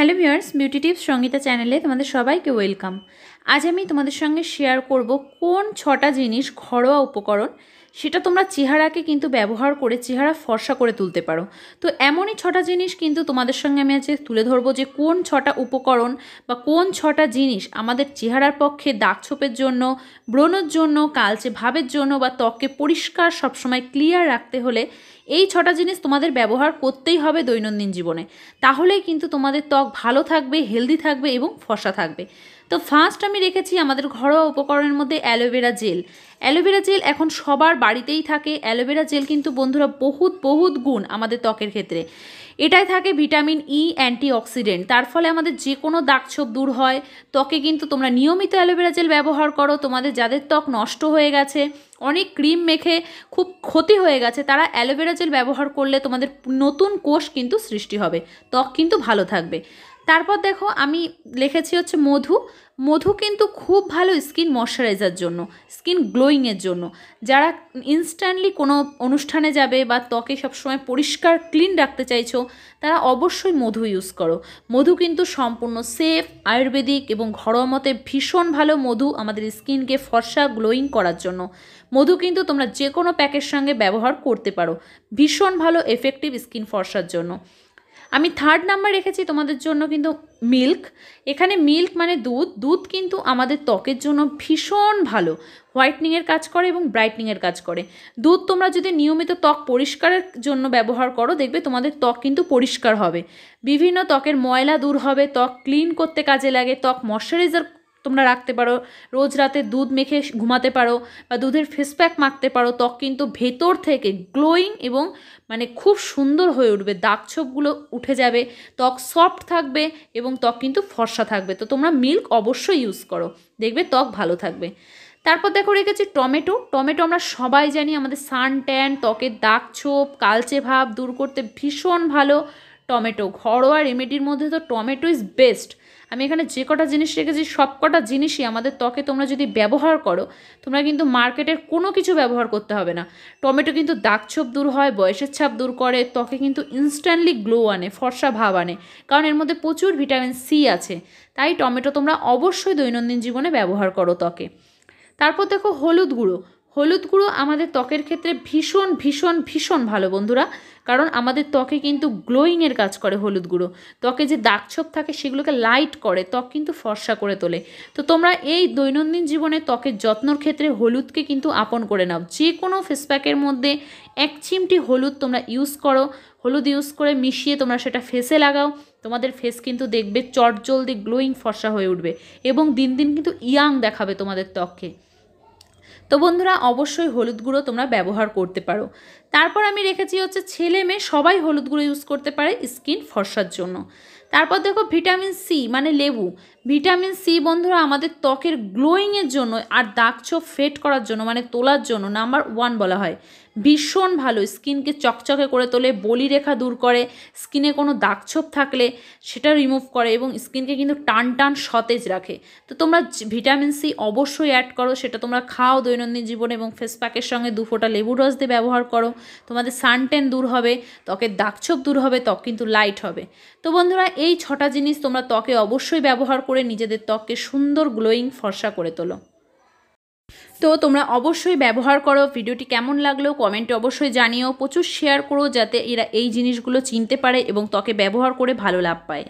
hello viewers beauty tips Sangeeta চ্যানেলে তোমাদের সবাইকে ওয়েলকাম আজ আমি তোমাদের সঙ্গে শেয়ার করব কোন ছটা জিনিস ঘরোয়া উপকরণ সেটা তোমরা চেহারাকে কিন্তু ব্যবহার করে চেহারা ফর্সা করে তুলতে পারো তো এমনই ছটা জিনিস কিন্তু তোমাদের সঙ্গে আমি আজকে তুলে ধরবো যে কোন ছটা উপকরণ বা কোন ছটা জিনিস আমাদের চেহারার পক্ষে দাগ ছোপের জন্য ব্রণর জন্য কালচে ভাবের জন্য বা ত্বককে পরিষ্কার সবসময় ক্লিয়ার রাখতে হলে এই ছটা জিনিস তোমাদের ব্যবহার করতেই হবে দৈনন্দিন জীবনে তাহলেই কিন্তু তোমাদের ত্বক ভালো থাকবে হেলদি থাকবে এবং ফর্সা থাকবে তো ফার্স্ট আমি রেখেছি আমাদের ঘরোয়া উপকরণের মধ্যে অ্যালোভেরা জেল অ্যালোভেরা জেল এখন সবার বাড়িতেই থাকে অ্যালোভেরা জেল কিন্তু বন্ধুরা বহুত বহুত গুণ আমাদের ত্বকের ক্ষেত্রে এটাই থাকে ভিটামিন ই অ্যান্টিঅক্সিডেন্ট তার ফলে আমাদের যে কোনো দাগছোপ দূর হয় ত্বকে কিন্তু তোমরা নিয়মিত অ্যালোভেরা জেল ব্যবহার করো তোমাদের যাদের ত্বক নষ্ট হয়ে গেছে অনেক ক্রিম মেখে খুব ক্ষতি হয়ে গেছে তারা অ্যালোভেরা জেল ব্যবহার করলে তোমাদের নতুন কোষ কিন্তু সৃষ্টি হবে ত্বক কিন্তু ভালো থাকবে তারপর দেখো আমি লিখেছি হচ্ছে মধু মধু কিন্তু খুব ভালো স্কিন ময়শ্চারাইজার জন্য স্কিন গ্লোয়িংয়ের জন্য যারা ইনস্ট্যান্টলি কোনো অনুষ্ঠানে যাবে বা ত্বকে সবসময় পরিষ্কার ক্লিন রাখতে চাইছো তারা অবশ্যই মধু ইউজ করো মধু কিন্তু সম্পূর্ণ সেফ আয়ুর্বেদিক এবং ঘরোয়া মতে ভীষণ ভালো মধু আমাদের স্কিনকে ফর্সা গ্লোয়িং করার জন্য মধু কিন্তু তোমরা যে কোনো প্যাকের সঙ্গে ব্যবহার করতে পারো ভীষণ ভালো এফেক্টিভ স্কিন ফর্সার জন্য আমি থার্ড নাম্বার রেখেছি তোমাদের জন্য কিন্তু মিল্ক এখানে মিল্ক মানে দুধ দুধ কিন্তু আমাদের ত্বকের জন্য ভীষণ ভালো হোয়াইটনিংয়ের কাজ করে এবং ব্রাইটনিংয়ের কাজ করে দুধ তোমরা যদি নিয়মিত ত্বক পরিষ্কারের জন্য ব্যবহার করো দেখবে তোমাদের ত্বক কিন্তু পরিষ্কার হবে বিভিন্ন ত্বকের ময়লা দূর হবে ত্বক ক্লিন করতে কাজে লাগে ত্বক ময়শ্চারাইজার তোমরা রাখতে পারো রোজ রাতে দুধ মেখে ঘুমাতে পারো বা দুধের ফেস প্যাক মাখতে পারো ত্বক কিন্তু ভেতর থেকে গ্লোয়িং এবং মানে খুব সুন্দর হয়ে উঠবে দাগ ছোপগুলো উঠে যাবে ত্বক সফট থাকবে এবং ত্বক কিন্তু ফর্সা থাকবে তো তোমরা মিল্ক অবশ্যই ইউজ করো দেখবে ত্বক ভালো থাকবে তারপর দেখো রেখেছি টমেটো টমেটো আমরা সবাই জানি আমাদের সান ট্যান ত্বকের দাগ ছোপ কালচে ভাব দূর করতে ভীষণ ভালো টমেটো ঘরোয়া রেমেডির মধ্যে তো টমেটো ইজ বেস্ট আমি এখানে যে কটা জিনিস রেখেছি সব কটা জিনিসই আমাদের ত্বকে তোমরা যদি ব্যবহার করো তোমরা কিন্তু মার্কেটের কোনো কিছু ব্যবহার করতে হবে না টমেটো কিন্তু দাগছোপ দূর হয় বয়সের ছাপ দূর করে ত্বকে কিন্তু ইনস্ট্যান্টলি গ্লো আনে ফর্সা ভাব আনে কারণ এর মধ্যে প্রচুর ভিটামিন সি আছে তাই টমেটো তোমরা অবশ্যই দৈনন্দিন জীবনে ব্যবহার করো ত্বকে তারপর দেখো হলুদ গুঁড়ো হলুদ গুঁড়ো আমাদের ত্বকের ক্ষেত্রে ভীষণ ভীষণ ভীষণ ভালো বন্ধুরা কারণ আমাদের ত্বকে কিন্তু গ্লোয়িংয়ের কাজ করে হলুদ গুঁড়ো ত্বকে যে দাগছোপ থাকে সেগুলোকে লাইট করে ত্বক কিন্তু ফর্সা করে তোলে তো তোমরা এই দৈনন্দিন জীবনে ত্বকের যত্নর ক্ষেত্রে হলুদকে কিন্তু আপন করে নাও যে কোনো ফেসপ্যাকের মধ্যে এক চিমটি হলুদ তোমরা ইউজ করো হলুদ ইউজ করে মিশিয়ে তোমরা সেটা ফেসে লাগাও তোমাদের ফেস কিন্তু দেখবে চটজলদি গ্লোয়িং ফর্সা হয়ে উঠবে এবং দিন দিন কিন্তু ইয়াং দেখাবে তোমাদের ত্বককে তো বন্ধুরা অবশ্যই হলুদ গুঁড়ো তোমরা ব্যবহার করতে পারো তারপর আমি রেখেছি হচ্ছে ছেলে মেয়ে সবাই হলুদ গুঁড়ো ইউজ করতে পারে স্কিন ফর্সার জন্য তারপর দেখো ভিটামিন সি মানে লেবু ভিটামিন সি বন্ধুরা আমাদের ত্বকের গ্লোয়িংয়ের জন্য আর দাগ চোখ ফেট করার জন্য মানে তোলার জন্য নাম্বার ওয়ান বলা হয় ভীষণ ভালো স্কিনকে চকচকে করে তোলে বলিরেখা দূর করে স্কিনে কোনো দাগছোপ থাকলে সেটা রিমুভ করে এবং স্কিনকে কিন্তু টান টান সতেজ রাখে তো তোমরা ভিটামিন সি অবশ্যই অ্যাড করো সেটা তোমরা খাও দৈনন্দিন জীবনে এবং ফেস প্যাকের সঙ্গে দু ফোঁটা লেবুর রস দিয়ে ব্যবহার করো তোমাদের সানটেন দূর হবে ত্বকের দাগছোপ দূর হবে ত্বক কিন্তু লাইট হবে তো বন্ধুরা এই ছটা জিনিস তোমরা ত্বকে অবশ্যই ব্যবহার করে নিজেদের ত্বককে সুন্দর গ্লোয়িং ফর্সা করে তোলো তো তোমরা অবশ্যই ব্যবহার করো ভিডিওটি কেমন লাগলো কমেন্টে অবশ্যই জানিও প্রচুর শেয়ার করো যাতে এরা এই জিনিসগুলো চিনতে পারে এবং ত্বকে ব্যবহার করে ভালো লাভ পায়